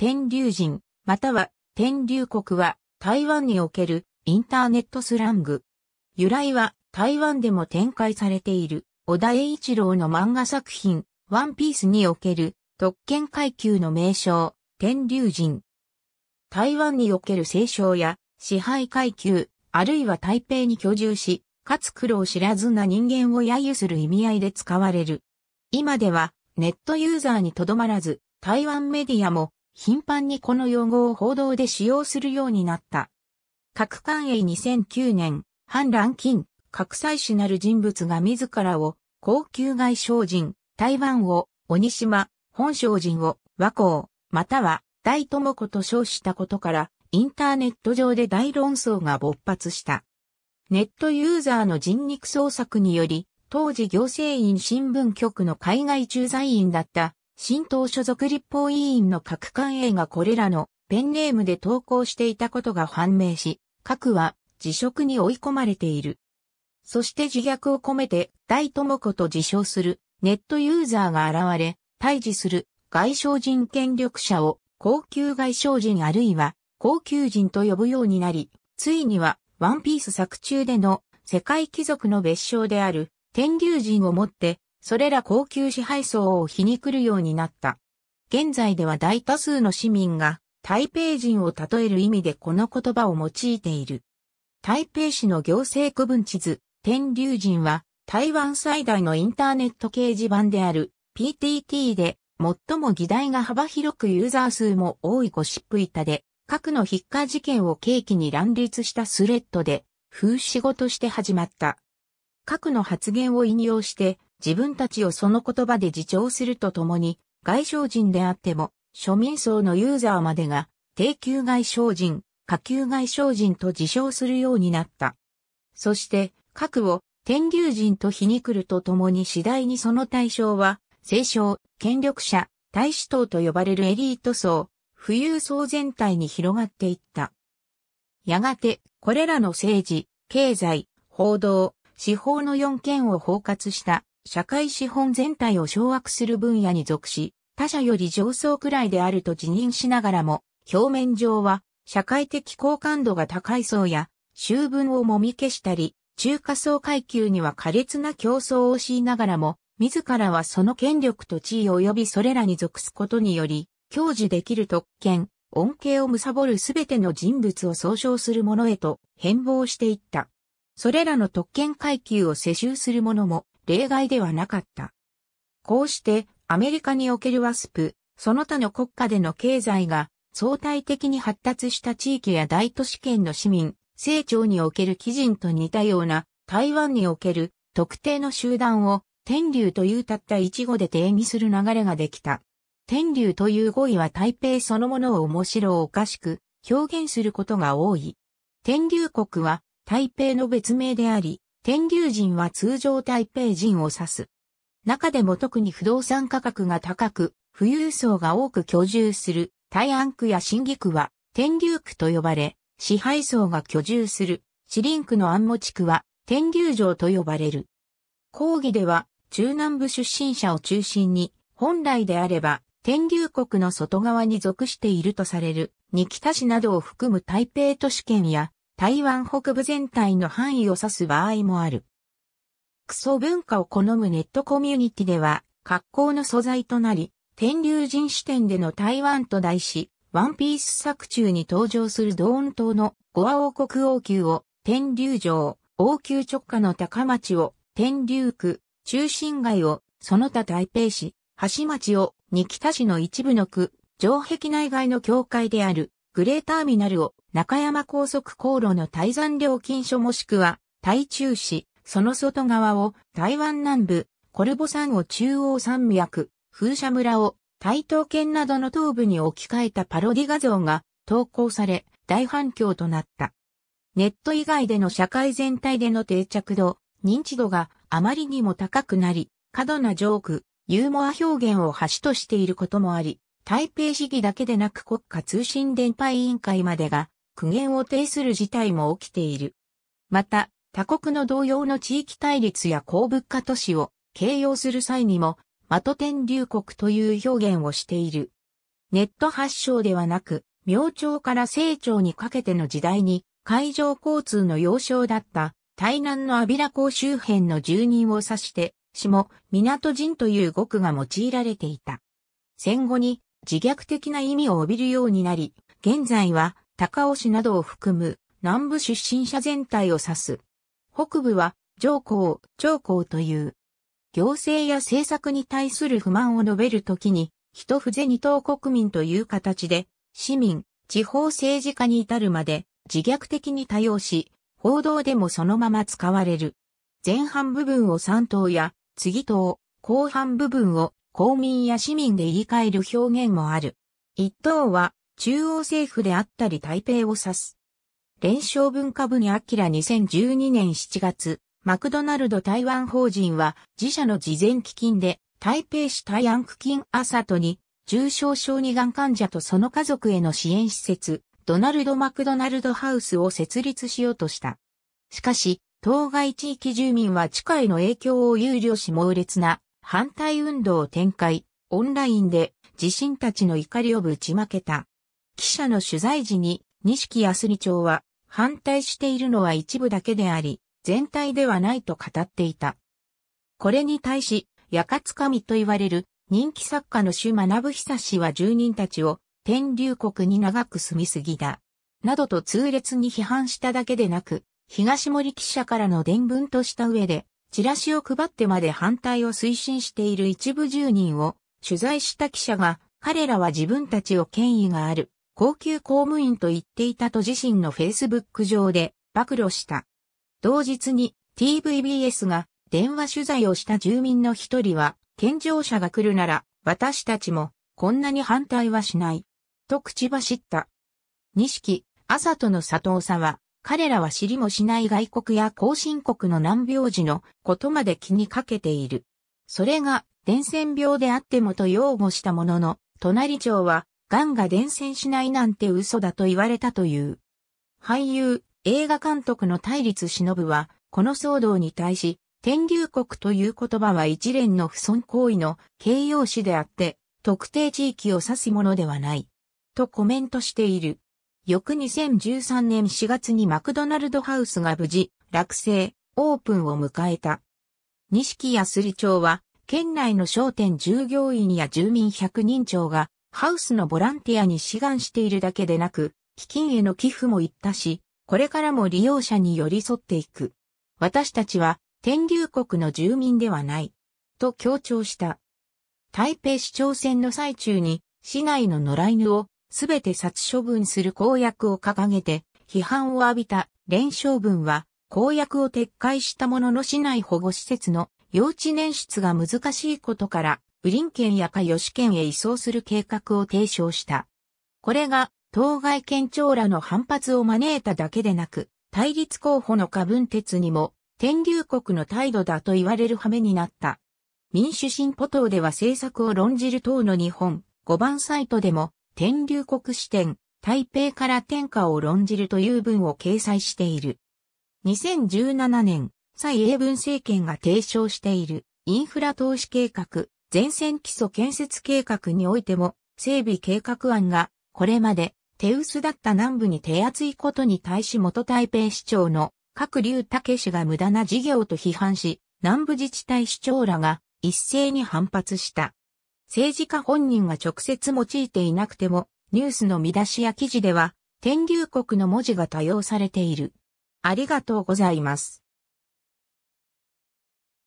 天竜人、または天竜国は台湾におけるインターネットスラング。由来は台湾でも展開されている小田栄一郎の漫画作品ワンピースにおける特権階級の名称、天竜人。台湾における清少や支配階級、あるいは台北に居住し、かつ苦労知らずな人間を揶揄する意味合いで使われる。今ではネットユーザーにとどまらず、台湾メディアも頻繁にこの用語を報道で使用するようになった。各官営2009年、反乱金、核祭司なる人物が自らを、高級外省人、台湾を、鬼島、本省人を、和光、または、大智子と称したことから、インターネット上で大論争が勃発した。ネットユーザーの人肉捜索により、当時行政院新聞局の海外駐在員だった新党所属立法委員の各官営がこれらのペンネームで投稿していたことが判明し、各は辞職に追い込まれている。そして自虐を込めて、大智子と自称するネットユーザーが現れ、退治する外省人権力者を高級外省人あるいは高級人と呼ぶようになり、ついにはワンピース作中での世界貴族の別称である天竜人をもってそれら高級支配層を皮肉るようになった。現在では大多数の市民が台北人を例える意味でこの言葉を用いている。台北市の行政区分地図、天竜人は台湾最大のインターネット掲示板である PTT で最も議題が幅広くユーザー数も多いゴシップ板で、核の筆下事件を契機に乱立したスレッドで、風刺語として始まった。核の発言を引用して、自分たちをその言葉で自重するとともに、外省人であっても、庶民層のユーザーまでが、低級外省人、下級外省人と自称するようになった。そして、核を天竜人と皮肉るとともに次第にその対象は、政商、権力者、大使党と呼ばれるエリート層、富裕層全体に広がっていった。やがて、これらの政治、経済、報道、司法の四権を包括した社会資本全体を掌握する分野に属し、他者より上層くらいであると自認しながらも、表面上は、社会的好感度が高い層や、周分をもみ消したり、中華層階級には苛烈な競争を強いながらも、自らはその権力と地位及びそれらに属すことにより、享受できる特権、恩恵を貪るすべての人物を総称するものへと変貌していった。それらの特権階級を世襲する者も、例外ではなかった。こうして、アメリカにおけるワスプ、その他の国家での経済が相対的に発達した地域や大都市圏の市民、成長における基人と似たような台湾における特定の集団を天竜というたった一語で定義する流れができた。天竜という語彙は台北そのものを面白おかしく表現することが多い。天竜国は台北の別名であり、天竜人は通常台北人を指す。中でも特に不動産価格が高く、富裕層が多く居住する大安区や新義区は天竜区と呼ばれ、支配層が居住する市林区の安茂地区は天竜城と呼ばれる。講義では中南部出身者を中心に、本来であれば天竜国の外側に属しているとされる、二北市などを含む台北都市圏や台湾北部全体の範囲を指す場合もある。クソ文化を好むネットコミュニティでは、格好の素材となり、天竜人視点での台湾と題し、ワンピース作中に登場するドーン島のゴア王国王宮を天竜城、王宮直下の高町を天竜区、中心街をその他台北市、橋町を二北市の一部の区、城壁内外の境界であるグレーターミナルを中山高速航路の滞山料金所もしくは台中市、その外側を台湾南部、コルボ山を中央山脈、風車村を台東県などの東部に置き換えたパロディ画像が投稿され大反響となった。ネット以外での社会全体での定着度、認知度があまりにも高くなり、過度なジョーク、ユーモア表現を橋としていることもあり、台北市議だけでなく国家通信伝播委員会までが苦言を呈する事態も起きている。また、他国の同様の地域対立や高物価都市を形容する際にも、マト天流国という表現をしている。ネット発祥ではなく、明朝から清朝にかけての時代に、海上交通の要衝だった台南の阿比良港周辺の住人を指して、下、港人という語句が用いられていた。戦後に自虐的な意味を帯びるようになり、現在は高尾市などを含む南部出身者全体を指す。北部は上皇、長皇という。行政や政策に対する不満を述べるときに、一筆二党国民という形で、市民、地方政治家に至るまで自虐的に多用し、報道でもそのまま使われる。前半部分を三党や、次党、後半部分を公民や市民で言い換える表現もある。一等は中央政府であったり台北を指す。連勝文化部にアキラ2012年7月、マクドナルド台湾法人は自社の事前基金で台北市台安区金アサトに重症小児がん患者とその家族への支援施設、ドナルド・マクドナルド・ハウスを設立しようとした。しかし、当該地域住民は地下への影響を憂慮し猛烈な反対運動を展開、オンラインで自身たちの怒りをぶちまけた。記者の取材時に、錦安里町は反対しているのは一部だけであり、全体ではないと語っていた。これに対し、やかつかみと言われる人気作家の主学久氏は住人たちを天竜国に長く住みすぎだ。などと痛烈に批判しただけでなく、東森記者からの伝聞とした上で、チラシを配ってまで反対を推進している一部住人を取材した記者が、彼らは自分たちを権威がある、高級公務員と言っていたと自身のフェイスブック上で暴露した。同日に TVBS が電話取材をした住民の一人は、健常者が来るなら私たちもこんなに反対はしない。と口走った。錦、朝との佐藤さは彼らは知りもしない外国や後進国の難病児のことまで気にかけている。それが伝染病であってもと擁護したものの、隣町は、癌が伝染しないなんて嘘だと言われたという。俳優、映画監督の対立忍は、この騒動に対し、天竜国という言葉は一連の不損行為の形容詞であって、特定地域を指すものではない。とコメントしている。翌2013年4月にマクドナルドハウスが無事、落成、オープンを迎えた。錦安り町は、県内の商店従業員や住民100人超が、ハウスのボランティアに志願しているだけでなく、基金への寄付も行ったし、これからも利用者に寄り添っていく。私たちは、天竜国の住民ではない。と強調した。台北市長選の最中に、市内の野良犬をすべて殺処分する公約を掲げて、批判を浴びた連勝文は、公約を撤回したものの市内保護施設の幼稚年出が難しいことから、ウリン県やヨシ県へ移送する計画を提唱した。これが、当該県庁らの反発を招いただけでなく、対立候補の下分鉄にも、天竜国の態度だと言われる羽目になった。民主進歩党では政策を論じる党の日本、5番サイトでも、天竜国支店、台北から天下を論じるという文を掲載している。2017年、蔡英文政権が提唱しているインフラ投資計画、全線基礎建設計画においても、整備計画案が、これまで手薄だった南部に手厚いことに対し元台北市長の各竜武氏が無駄な事業と批判し、南部自治体市長らが一斉に反発した。政治家本人が直接用いていなくても、ニュースの見出しや記事では、天竜国の文字が多用されている。ありがとうございます。